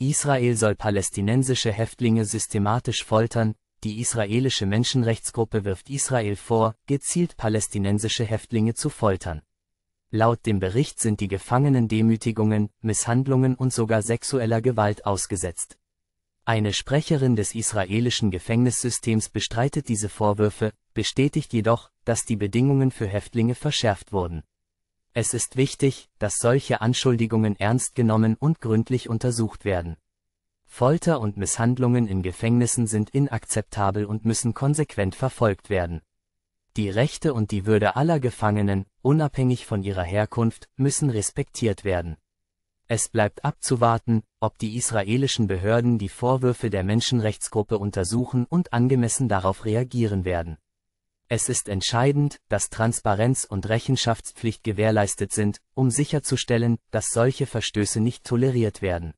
Israel soll palästinensische Häftlinge systematisch foltern, die israelische Menschenrechtsgruppe wirft Israel vor, gezielt palästinensische Häftlinge zu foltern. Laut dem Bericht sind die Gefangenen Demütigungen, Misshandlungen und sogar sexueller Gewalt ausgesetzt. Eine Sprecherin des israelischen Gefängnissystems bestreitet diese Vorwürfe, bestätigt jedoch, dass die Bedingungen für Häftlinge verschärft wurden es ist wichtig, dass solche Anschuldigungen ernst genommen und gründlich untersucht werden. Folter und Misshandlungen in Gefängnissen sind inakzeptabel und müssen konsequent verfolgt werden. Die Rechte und die Würde aller Gefangenen, unabhängig von ihrer Herkunft, müssen respektiert werden. Es bleibt abzuwarten, ob die israelischen Behörden die Vorwürfe der Menschenrechtsgruppe untersuchen und angemessen darauf reagieren werden. Es ist entscheidend, dass Transparenz und Rechenschaftspflicht gewährleistet sind, um sicherzustellen, dass solche Verstöße nicht toleriert werden.